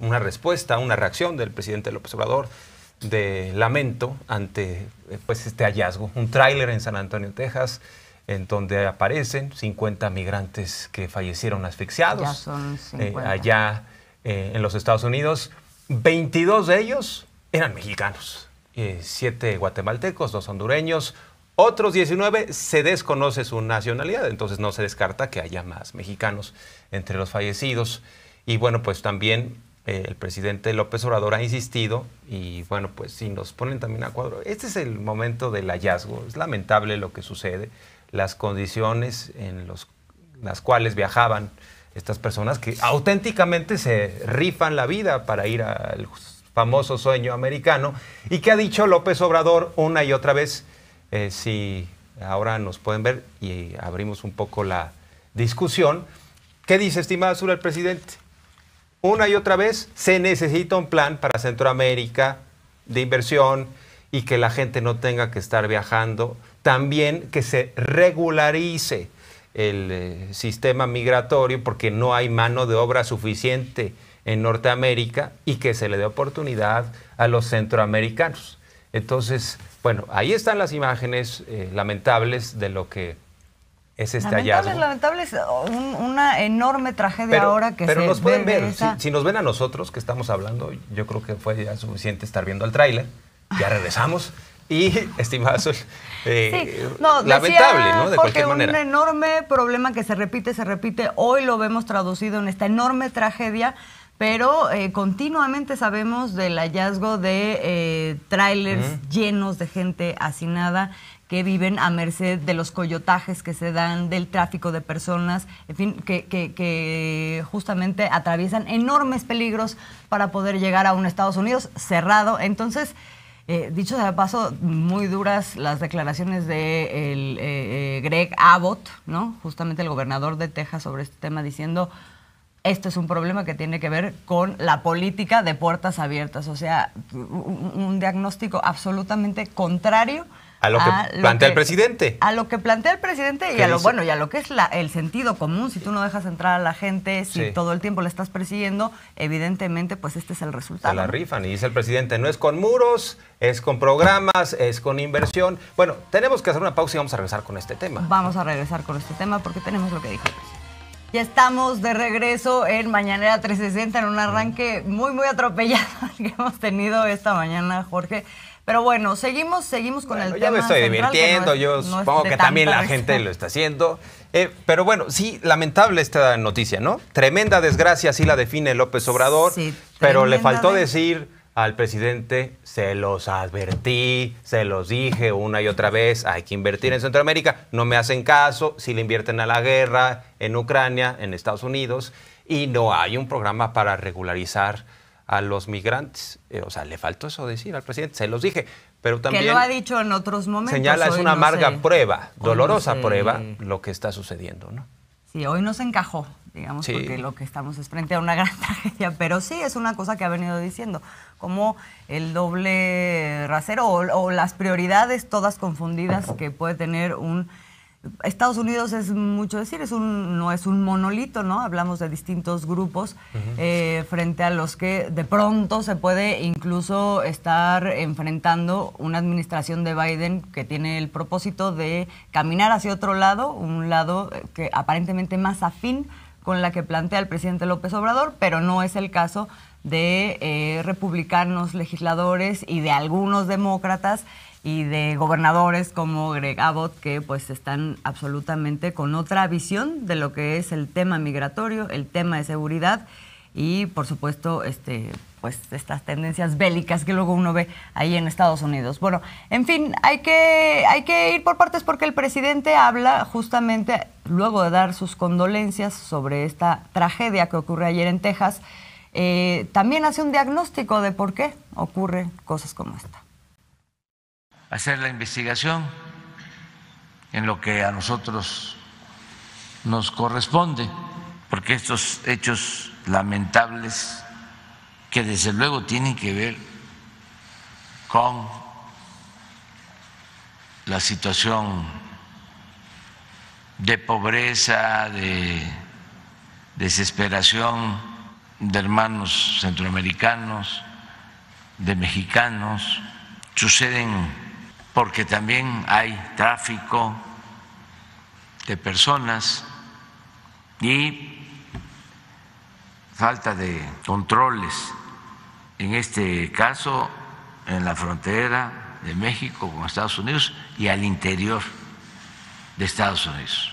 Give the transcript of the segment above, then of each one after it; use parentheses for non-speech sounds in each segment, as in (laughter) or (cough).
una respuesta, una reacción del presidente López Obrador de lamento ante eh, pues, este hallazgo. Un tráiler en San Antonio, Texas, en donde aparecen 50 migrantes que fallecieron asfixiados. Eh, allá eh, en los Estados Unidos, 22 de ellos eran mexicanos, eh, 7 guatemaltecos, 2 hondureños, otros 19 se desconoce su nacionalidad, entonces no se descarta que haya más mexicanos entre los fallecidos. Y bueno, pues también eh, el presidente López Obrador ha insistido y bueno, pues si nos ponen también a cuadro, este es el momento del hallazgo, es lamentable lo que sucede, las condiciones en los, las cuales viajaban estas personas que auténticamente se rifan la vida para ir al famoso sueño americano y que ha dicho López Obrador una y otra vez, eh, si ahora nos pueden ver y abrimos un poco la discusión, ¿qué dice, estimada Azul, el presidente? una y otra vez, se necesita un plan para Centroamérica de inversión y que la gente no tenga que estar viajando. También que se regularice el eh, sistema migratorio porque no hay mano de obra suficiente en Norteamérica y que se le dé oportunidad a los centroamericanos. Entonces, bueno, ahí están las imágenes eh, lamentables de lo que es este lamentable, Lamentable es oh, una enorme tragedia ahora que pero se nos pueden ver. Si, nos ven a nosotros que estamos hablando, yo creo que fue ya suficiente estar viendo el tráiler. Ya (laughs) regresamos. Y, estimados, eh, lamentable, De cualquier manera. Un enorme problema que se repite, se repite. Hoy lo vemos traducido en esta enorme tragedia pero eh, continuamente sabemos del hallazgo de eh, llenos de gente hacinada que viven a merced de los coyotajes que se dan, del tráfico de personas, en fin, que, justamente atraviesan enormes peligros para poder llegar a un Estados Unidos cerrado. Entonces, eh, dicho de paso, muy duras las declaraciones de eh, eh, Greg Abbott, ¿no? Justamente el gobernador de Texas sobre este tema diciendo esto es un problema que tiene que ver con la política de puertas abiertas, o sea, un diagnóstico absolutamente contrario a lo que ah, plantea el presidente. A lo que plantea el presidente y a lo bueno, y lo que es el sentido común, si tú no dejas entrar a la gente, si todo el tiempo le estás persiguiendo, evidentemente pues este es el resultado. a la rifa rifan y dice el presidente, no es con muros, es con programas, es con inversión. Bueno, tenemos que hacer una pausa y vamos a regresar con este tema. Vamos a regresar con este tema porque tenemos lo que dijo Ya estamos de regreso en Mañanera 360 en un arranque muy, muy atropellado (laughs) que hemos tenido esta mañana, Jorge. Pero bueno, seguimos, seguimos con el tema. Yo me estoy divirtiendo, yo supongo que también la gente lo está haciendo. Eh, pero bueno, sí, lamentable esta noticia, ¿no? Tremenda desgracia, sí la define López Obrador, pero le faltó decir al presidente, se los advertí, se los dije una y otra vez, hay que invertir en Centroamérica, no me hacen caso, si le invierten a la guerra en Ucrania, en Estados Unidos, y no hay un programa para regularizar a los migrantes. Eh, o sea, le faltó eso decir al presidente, se los dije. Pero también. Que lo ha dicho en otros momentos. Señala, es una amarga prueba, dolorosa prueba, lo que está sucediendo, ¿no? Sí, hoy no se encajó, digamos, porque lo que estamos es frente a una (laughs) gran tragedia, pero sí es una cosa que ha venido diciendo, como el doble rasero o las prioridades todas confundidas que puede tener un Estados Unidos es mucho decir, no es un monolito, ¿no? Hablamos de distintos grupos eh, frente a los que de pronto se puede incluso estar enfrentando una administración de Biden que tiene el propósito de caminar hacia otro lado, un lado eh, que aparentemente más afín con la que plantea el presidente López Obrador, pero no es el caso de eh, republicanos, legisladores y de algunos demócratas y de gobernadores como Greg Abbott, que pues están absolutamente con otra visión de lo que es el tema migratorio, el tema de seguridad y por supuesto este pues estas tendencias bélicas que luego uno ve ahí en Estados Unidos. Bueno, en fin, hay que, hay que ir por partes porque el presidente habla justamente luego de dar sus condolencias sobre esta tragedia que ocurre ayer en Texas, eh, también hace un diagnóstico de por qué ocurren cosas como esta hacer la investigación en lo que a nosotros nos corresponde, porque estos hechos lamentables que desde luego tienen que ver con la situación de pobreza, de desesperación de hermanos centroamericanos, de mexicanos, suceden porque también hay tráfico de personas y falta de controles. En este caso, en la frontera de México con Estados Unidos y al interior de Estados Unidos.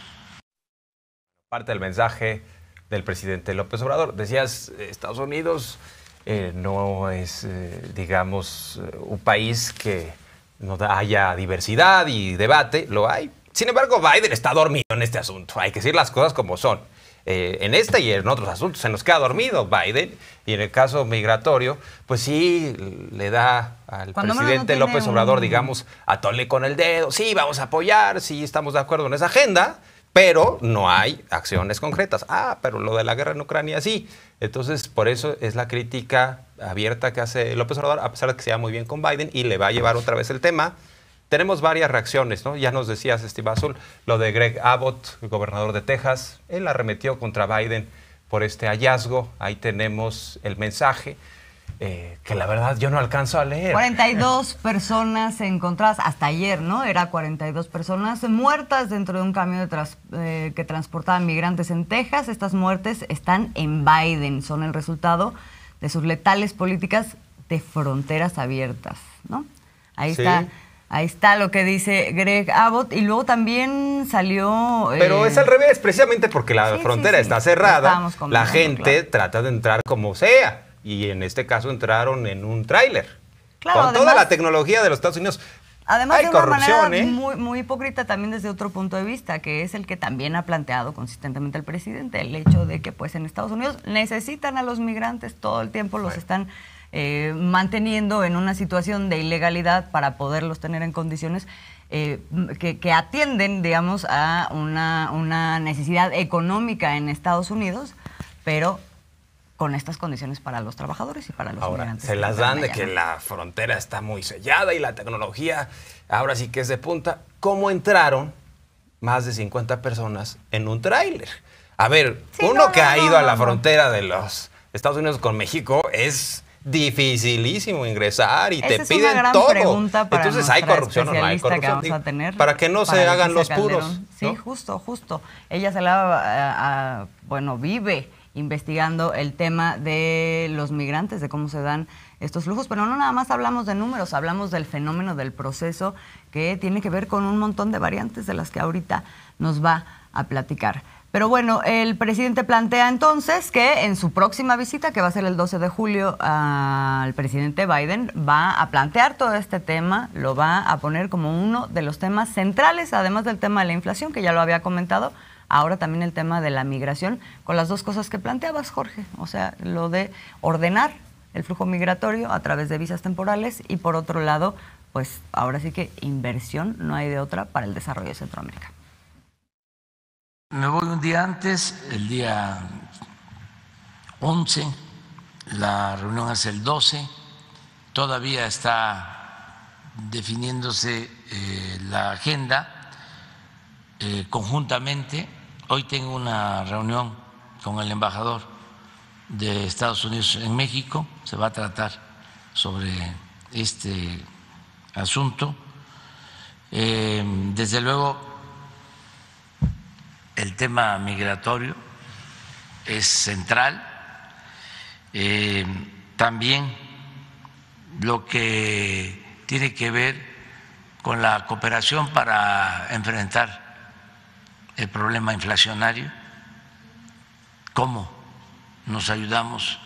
Parte del mensaje del presidente López Obrador. Decías, eh, Estados Unidos eh, no es, eh, digamos, un país que no haya diversidad y debate, lo hay. Sin embargo, Biden está dormido en este asunto. Hay que decir las cosas como son. Eh, en este y en otros asuntos en los que ha dormido Biden y en el caso migratorio, pues sí le da al presidente López Obrador, digamos, digamos, atole con el dedo, sí, vamos a apoyar, sí estamos de acuerdo en esa agenda, pero no hay acciones concretas. Ah, pero lo de la guerra en Ucrania sí. Entonces, por eso es la crítica abierta que hace López Obrador, a pesar de que se va muy bien con Biden y le va a llevar otra vez el tema. Tenemos varias reacciones, ¿no? Ya nos decías, Steve Azul, lo de Greg Abbott, el gobernador de Texas. Él arremetió contra Biden por este hallazgo. Ahí tenemos el mensaje. Eh, que la verdad yo no alcanzo a leer. 42 personas encontradas, hasta ayer, ¿no? Era 42 personas muertas dentro de un camión eh, que transportaba migrantes en Texas. Estas muertes están en Biden, son el resultado de sus letales políticas de fronteras abiertas, ¿no? Ahí está. Ahí está lo que dice Greg Abbott y luego también salió... Pero eh, es al revés, precisamente porque la frontera está cerrada, la gente trata de entrar como sea y en este caso entraron en un tráiler. Claro, con toda la tecnología de los Estados Unidos. Además de una manera ¿eh? muy, muy hipócrita también desde otro punto de vista, que es el que también ha planteado consistentemente el presidente, el hecho de que pues en Estados Unidos necesitan a los migrantes todo el tiempo, los están eh, manteniendo en una situación de ilegalidad para poderlos tener en condiciones eh, que, atienden, digamos, a una, una necesidad económica en Estados Unidos, pero con estas condiciones para los trabajadores y para los ahora, migrantes Se las dan de que la frontera está muy sellada y la tecnología ahora sí que es de punta. ¿Cómo entraron más de 50 personas en un tráiler? A ver, uno que ha ido a la frontera de los Estados Unidos con México es dificilísimo ingresar y te piden todo. Entonces hay corrupción hay para que no se hagan los puros. Sí, justo, justo. Ella se la, eh, ah, bueno, vive investigando el tema de los migrantes, de cómo se dan estos flujos, pero no nada más hablamos de números, hablamos del fenómeno, del proceso que tiene que ver con un montón de variantes de las que ahorita nos va a platicar. Pero bueno, el presidente plantea entonces que en su próxima visita, que va a ser el 12 de julio al presidente Biden, va a plantear todo este tema, lo va a poner como uno de los temas centrales, además del tema de la inflación, que ya lo había comentado, ahora también el tema de la migración, con las dos cosas que planteabas, Jorge, o sea, lo de ordenar el flujo migratorio a través de visas temporales y por otro lado, pues ahora sí que inversión no hay de otra para el desarrollo de Centroamérica. Me voy un día antes, el día 11, la reunión es el 12, todavía está definiéndose eh, la agenda eh, conjuntamente Hoy tengo una reunión con el embajador de Estados Unidos en México, se va a tratar sobre este asunto. Em, desde luego, el tema migratorio es central. Em, también lo que tiene que ver con la cooperación para enfrentar el problema inflacionario, cómo nos ayudamos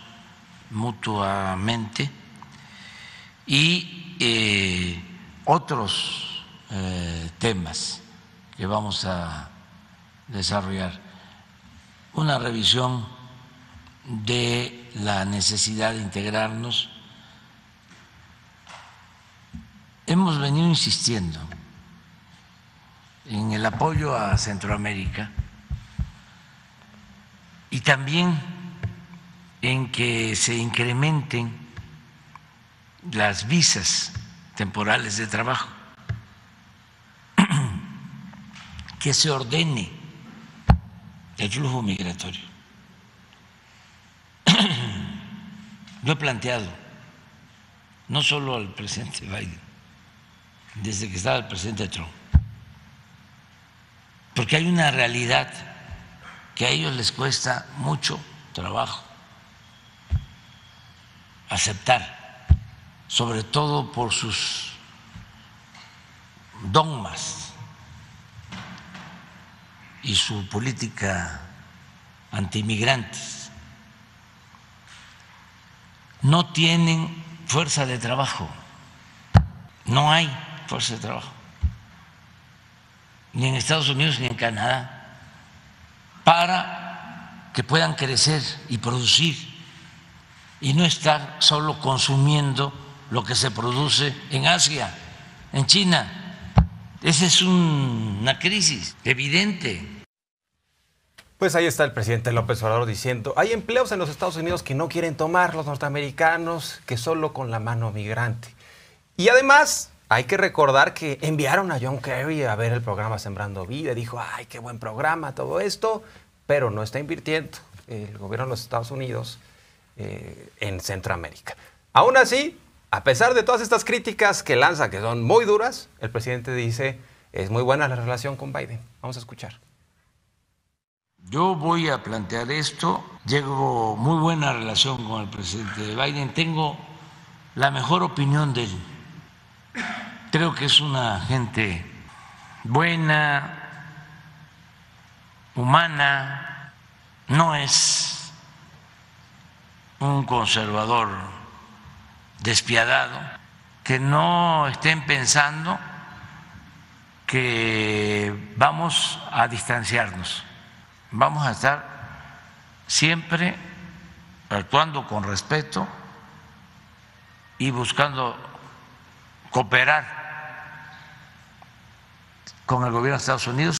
mutuamente y eh, otros eh, temas que vamos a desarrollar. Una revisión de la necesidad de integrarnos. Hemos venido insistiendo en el apoyo a Centroamérica y también en que se incrementen las visas temporales de trabajo, (clears throat) que se ordene el flujo migratorio. Lo (clears throat) he planteado, no solo al presidente Biden, desde que estaba el presidente Trump, porque hay una realidad que a ellos les cuesta mucho trabajo aceptar, sobre todo por sus dogmas y su política antimigrantes. No tienen fuerza de trabajo, no hay fuerza de trabajo ni en Estados Unidos ni en Canadá, para que puedan crecer y producir y no estar solo consumiendo lo que se produce en Asia, en China. Esa es una crisis evidente. Pues ahí está el presidente López Obrador diciendo, hay empleos en los Estados Unidos que no quieren tomar los norteamericanos, que solo con la mano migrante. Y además hay que recordar que enviaron a John Kerry a ver el programa Sembrando Vida. Dijo, ay, qué buen programa, todo esto, pero no está invirtiendo el gobierno de los Estados Unidos eh, en Centroamérica. Aún así, a pesar de todas estas críticas que lanza, que son muy duras, el presidente dice, es muy buena la relación con Biden. Vamos a escuchar. Yo voy a plantear esto. Llevo muy buena relación con el presidente Biden. Tengo la mejor opinión de él Creo que es una gente buena, humana, no es un conservador despiadado, que no estén pensando que vamos a distanciarnos, vamos a estar siempre actuando con respeto y buscando cooperar con el gobierno de Estados Unidos